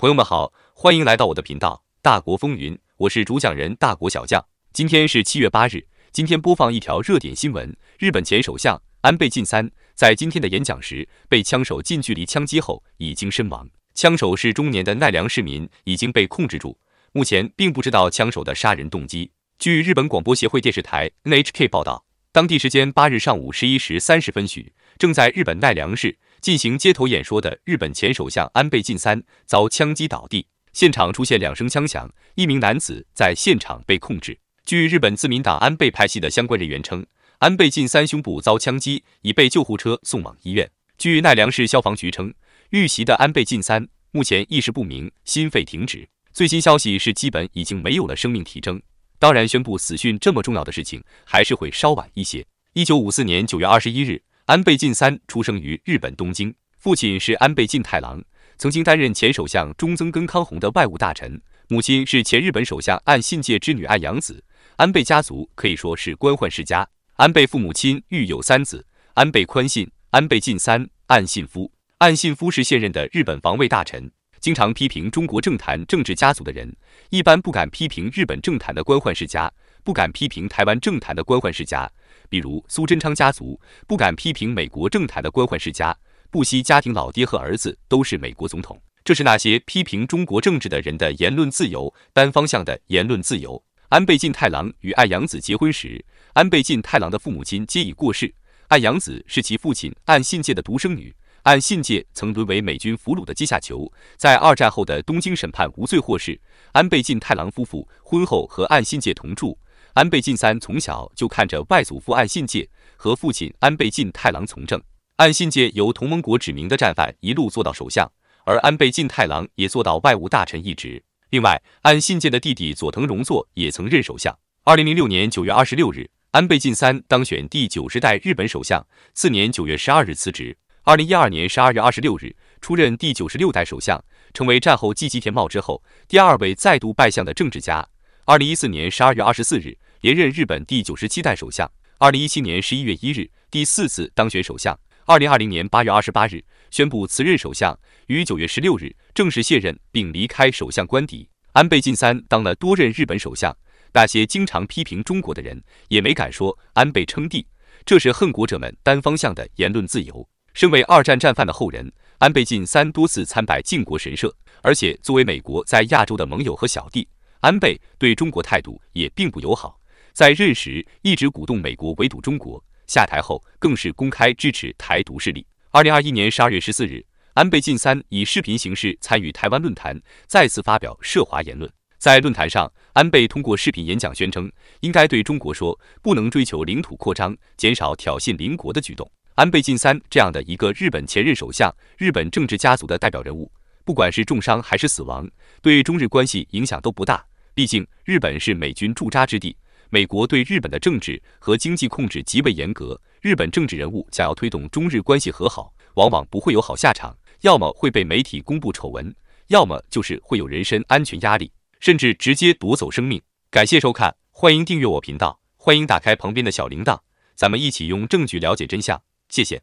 朋友们好，欢迎来到我的频道《大国风云》，我是主讲人大国小将。今天是七月八日，今天播放一条热点新闻：日本前首相安倍晋三在今天的演讲时被枪手近距离枪击后已经身亡，枪手是中年的奈良市民，已经被控制住，目前并不知道枪手的杀人动机。据日本广播协会电视台 NHK 报道，当地时间八日上午十一时三十分许，正在日本奈良市。进行街头演说的日本前首相安倍晋三遭枪击倒地，现场出现两声枪响，一名男子在现场被控制。据日本自民党安倍派系的相关人员称，安倍晋三胸部遭枪击，已被救护车送往医院。据奈良市消防局称，遇袭的安倍晋三目前意识不明，心肺停止。最新消息是，基本已经没有了生命体征。当然，宣布死讯这么重要的事情，还是会稍晚一些。一九五四年九月二十一日。安倍晋三出生于日本东京，父亲是安倍晋太郎，曾经担任前首相中曾根康弘的外务大臣，母亲是前日本首相岸信介之女岸洋子。安倍家族可以说是官宦世家。安倍父母亲育有三子：安倍宽信、安倍晋三、岸信夫。岸信夫是现任的日本防卫大臣，经常批评中国政坛政治家族的人，一般不敢批评日本政坛的官宦世家，不敢批评台湾政坛的官宦世家。比如苏贞昌家族不敢批评美国政坛的官宦世家，不惜家庭老爹和儿子都是美国总统。这是那些批评中国政治的人的言论自由，单方向的言论自由。安倍晋太郎与岸洋子结婚时，安倍晋太郎的父母亲皆已过世。岸洋子是其父亲岸信介的独生女。岸信介曾沦为美军俘虏的阶下囚，在二战后的东京审判无罪获释。安倍晋太郎夫妇婚后和岸信介同住。安倍晋三从小就看着外祖父岸信介和父亲安倍晋太郎从政，岸信介由同盟国指名的战犯一路做到首相，而安倍晋太郎也做到外务大臣一职。另外，岸信介的弟弟佐藤荣作也曾任首相。二零零六年九月二十六日，安倍晋三当选第九十代日本首相，次年九月十二日辞职。二零一二年十二月二十六日出任第九十六代首相，成为战后继吉田茂之后第二位再度拜相的政治家。二零一四年十二月二十四日，连任日本第九十七代首相。二零一七年十一月一日，第四次当选首相。二零二零年八月二十八日，宣布辞任首相，于九月十六日正式卸任并离开首相官邸。安倍晋三当了多任日本首相，那些经常批评中国的人也没敢说安倍称帝，这是恨国者们单方向的言论自由。身为二战战犯的后人，安倍晋三多次参拜靖国神社，而且作为美国在亚洲的盟友和小弟。安倍对中国态度也并不友好，在任时一直鼓动美国围堵中国，下台后更是公开支持台独势力。二零二一年十二月十四日，安倍晋三以视频形式参与台湾论坛，再次发表涉华言论。在论坛上，安倍通过视频演讲宣称，应该对中国说，不能追求领土扩张，减少挑衅邻国的举动。安倍晋三这样的一个日本前任首相，日本政治家族的代表人物，不管是重伤还是死亡，对中日关系影响都不大。毕竟，日本是美军驻扎之地，美国对日本的政治和经济控制极为严格。日本政治人物想要推动中日关系和好，往往不会有好下场，要么会被媒体公布丑闻，要么就是会有人身安全压力，甚至直接夺走生命。感谢收看，欢迎订阅我频道，欢迎打开旁边的小铃铛，咱们一起用证据了解真相。谢谢。